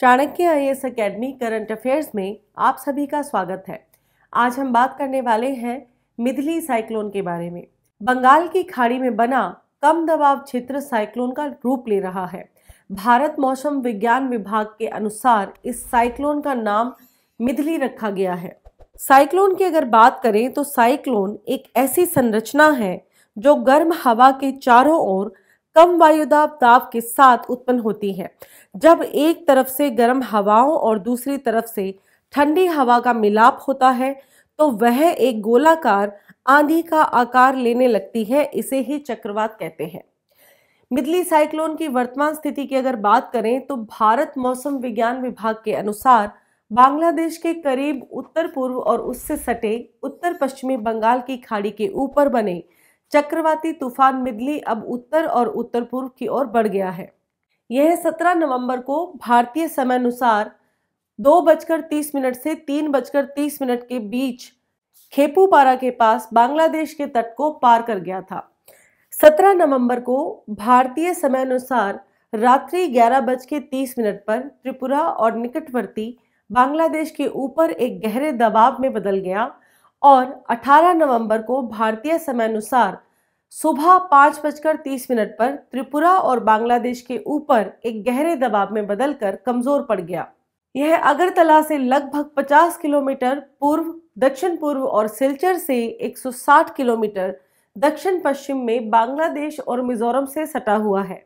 Chanakya I S academy current affairs में आप सभी का स्वागत है आज हम बात करने वाले हैं मिदली साइक्लोन के बारे में बंगाल की खाड़ी में बना कम दबाव क्षेत्र साइक्लोन का रूप ले रहा है भारत मौसम विज्ञान विभाग के अनुसार इस साइक्लोन का नाम मिदली रखा गया है साइक्लोन की अगर बात करें तो साइक्लोन एक ऐसी संरचना है जो गर्म हवा के चारों ओर कम वायुदाब ताप के साथ उत्पन्न होती हैं जब एक तरफ से गर्म हवाओं और दूसरी तरफ से ठंडी हवा का मिलाप होता है तो वह एक गोलाकार आंधी का आकार लेने लगती है इसे ही चक्रवात कहते हैं मिदली साइक्लोन की वर्तमान स्थिति की अगर बात करें तो भारत मौसम विज्ञान विभाग के अनुसार बांग्लादेश के करीब उत्तर पूर्व और उससे सटे उत्तर पश्चिमी बंगाल की खाड़ी के ऊपर बने चक्रवाती तूफान मिदली अब उत्तर और उत्तर पूर्व की ओर बढ़ गया है यह 17 नवंबर को भारतीय समयानुसार दो बजकर तीस मिनट से तीन बजकर तीस मिनट के बीच खेपूपारा के पास बांग्लादेश के तट को पार कर गया था 17 नवंबर को भारतीय समयानुसार रात्रि ग्यारह बज के तीस मिनट पर त्रिपुरा और निकटवर्ती बांग्लादेश के ऊपर एक गहरे दबाव में बदल गया और 18 नवंबर को भारतीय समयानुसार सुबह पाँच बजकर तीस मिनट पर त्रिपुरा और बांग्लादेश के ऊपर एक गहरे दबाव में बदलकर कमजोर पड़ गया यह अगरतला से लगभग 50 किलोमीटर पूर्व दक्षिण पूर्व और सिलचर से 160 किलोमीटर दक्षिण पश्चिम में बांग्लादेश और मिजोरम से सटा हुआ है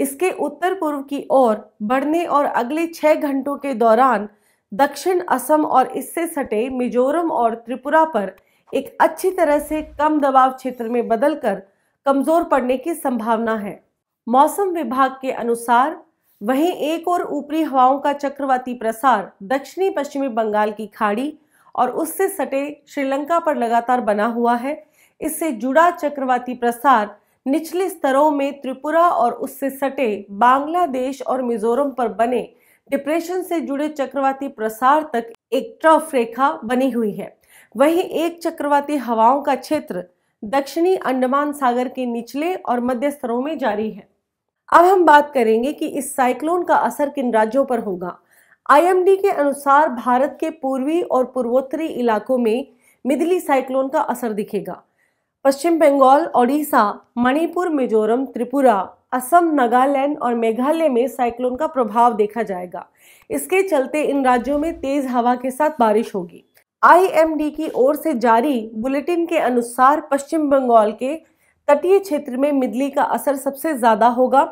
इसके उत्तर पूर्व की ओर बढ़ने और अगले छः घंटों के दौरान दक्षिण असम और इससे सटे मिजोरम और त्रिपुरा पर एक अच्छी तरह से कम दबाव क्षेत्र में बदलकर कमजोर पड़ने की संभावना है मौसम विभाग के अनुसार वहीं एक और ऊपरी हवाओं का चक्रवाती प्रसार दक्षिणी पश्चिमी बंगाल की खाड़ी और उससे सटे श्रीलंका पर लगातार बना हुआ है इससे जुड़ा चक्रवाती प्रसार निचले स्तरों में त्रिपुरा और उससे सटे बांग्लादेश और मिजोरम पर बने डिप्रेशन से जुड़े चक्रवाती प्रसार तक एक ट्रफ रेखा बनी हुई है वहीं एक चक्रवाती हवाओं का क्षेत्र दक्षिणी अंडमान सागर के निचले और मध्य स्तरों में जारी है अब हम बात करेंगे कि इस साइक्लोन का असर किन राज्यों पर होगा आईएमडी के अनुसार भारत के पूर्वी और पूर्वोत्तरी इलाकों में मिदली साइक्लोन का असर दिखेगा पश्चिम बंगाल ओडिशा मणिपुर मिजोरम त्रिपुरा असम नागालैंड और मेघालय में साइक्लोन का प्रभाव देखा जाएगा इसके चलते इन राज्यों में तेज हवा के साथ बारिश होगी आईएमडी की ओर से जारी बुलेटिन के अनुसार पश्चिम बंगाल के तटीय क्षेत्र में मिदली का असर सबसे ज़्यादा होगा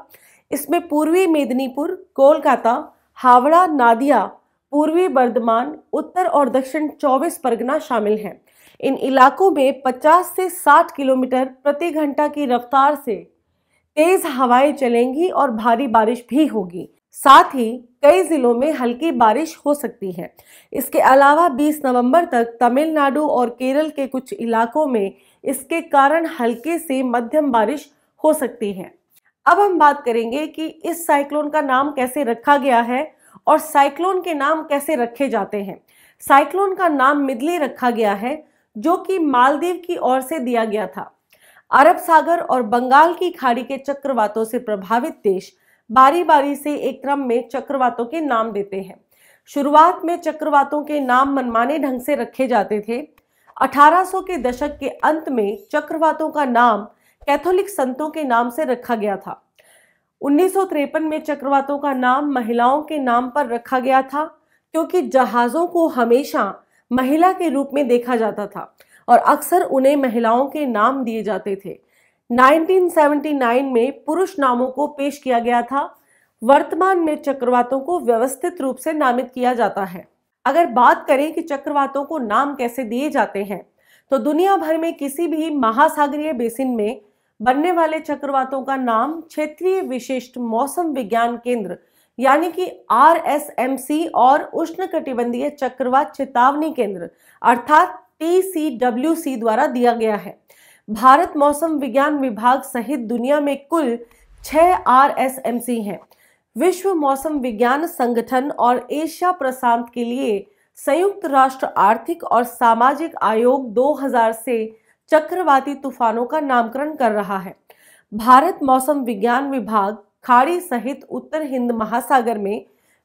इसमें पूर्वी मेदिनीपुर कोलकाता हावड़ा नादिया पूर्वी बर्धमान उत्तर और दक्षिण चौबीस परगना शामिल हैं इन इलाकों में 50 से 60 किलोमीटर प्रति घंटा की रफ्तार से तेज हवाएं चलेंगी और भारी बारिश भी होगी साथ ही कई जिलों में हल्की बारिश हो सकती है इसके अलावा 20 नवंबर तक तमिलनाडु और केरल के कुछ इलाकों में इसके कारण हल्के से मध्यम बारिश हो सकती है अब हम बात करेंगे कि इस साइक्लोन का नाम कैसे रखा गया है और साइक्लोन के नाम कैसे रखे जाते हैं साइक्लोन का नाम मिदली रखा गया है जो कि मालदीव की ओर से दिया गया था अरब सागर और बंगाल की खाड़ी के चक्रवातों से प्रभावित देश बारी बारी से एक क्रम में चक्रवातों के नाम देते हैं शुरुआत में चक्रवातों के नाम मनमाने ढंग से रखे जाते थे 1800 के दशक के अंत में चक्रवातों का नाम कैथोलिक संतों के नाम से रखा गया था उन्नीस में चक्रवातों का नाम महिलाओं के नाम पर रखा गया था क्योंकि जहाज़ों को हमेशा महिला के रूप में देखा जाता था और अक्सर उन्हें महिलाओं के नाम दिए जाते थे 1979 में पुरुष नामों को पेश किया गया था वर्तमान में चक्रवातों को व्यवस्थित रूप से नामित किया जाता है अगर बात करें कि चक्रवातों को नाम कैसे दिए जाते हैं तो दुनिया भर में किसी भी महासागरीय बेसिन में बनने वाले चक्रवातों का नाम क्षेत्रीय विशिष्ट मौसम विज्ञान केंद्र यानी कि सी और उष्णकटिबंधीय चक्रवात चेतावनी केंद्र अर्थात सी द्वारा दिया गया है भारत मौसम विज्ञान विभाग सहित दुनिया में कुल एम सी हैं विश्व मौसम विज्ञान संगठन और एशिया प्रशांत के लिए संयुक्त राष्ट्र आर्थिक और सामाजिक आयोग 2000 से चक्रवाती तूफानों का नामकरण कर रहा है भारत मौसम विज्ञान विभाग खाड़ी सहित उत्तर हिंद महासागर में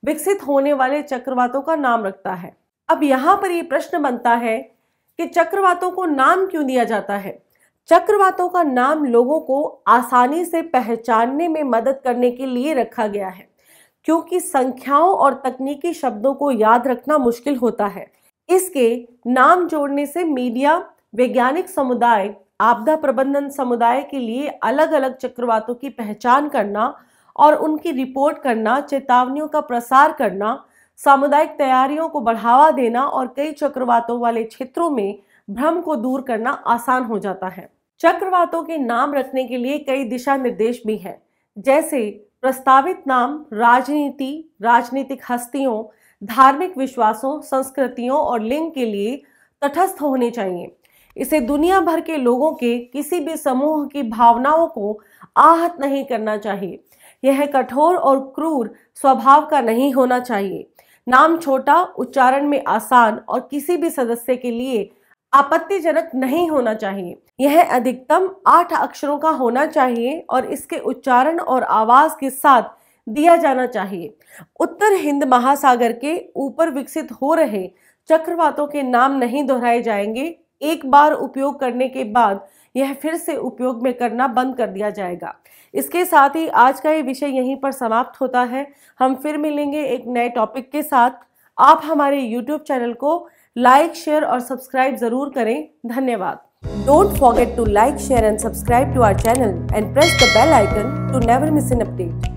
विकसित होने वाले चक्रवातों का नाम रखता है अब यहाँ पर ये प्रश्न बनता है कि चक्रवातों को नाम क्यों दिया जाता है चक्रवातों का नाम लोगों को आसानी से पहचानने में मदद करने के लिए रखा गया है क्योंकि संख्याओं और तकनीकी शब्दों को याद रखना मुश्किल होता है इसके नाम जोड़ने से मीडिया वैज्ञानिक समुदाय आपदा प्रबंधन समुदाय के लिए अलग अलग चक्रवातों की पहचान करना और उनकी रिपोर्ट करना चेतावनियों का प्रसार करना सामुदायिक तैयारियों को बढ़ावा देना और कई चक्रवातों वाले क्षेत्रों में भ्रम को दूर करना आसान हो जाता है चक्रवातों के नाम रखने के लिए कई दिशा निर्देश भी हैं जैसे प्रस्तावित नाम राजनीति राजनीतिक हस्तियों धार्मिक विश्वासों संस्कृतियों और लिंग के लिए तटस्थ होने चाहिए इसे दुनिया भर के लोगों के किसी भी समूह की भावनाओं को आहत नहीं करना चाहिए यह कठोर और क्रूर स्वभाव का नहीं होना चाहिए नाम छोटा उच्चारण में आसान और किसी भी सदस्य के लिए आपत्तिजनक नहीं होना चाहिए यह अधिकतम आठ अक्षरों का होना चाहिए और इसके उच्चारण और आवाज के साथ दिया जाना चाहिए उत्तर हिंद महासागर के ऊपर विकसित हो रहे चक्रवातों के नाम नहीं दोहराए जाएंगे एक बार उपयोग करने के बाद यह फिर से उपयोग में करना बंद कर दिया जाएगा इसके साथ ही आज का ये विषय यहीं पर समाप्त होता है हम फिर मिलेंगे एक नए टॉपिक के साथ आप हमारे यूट्यूब चैनल को लाइक शेयर और सब्सक्राइब जरूर करें धन्यवाद don't forget to like share and subscribe to our channel and press the bell icon to never miss an update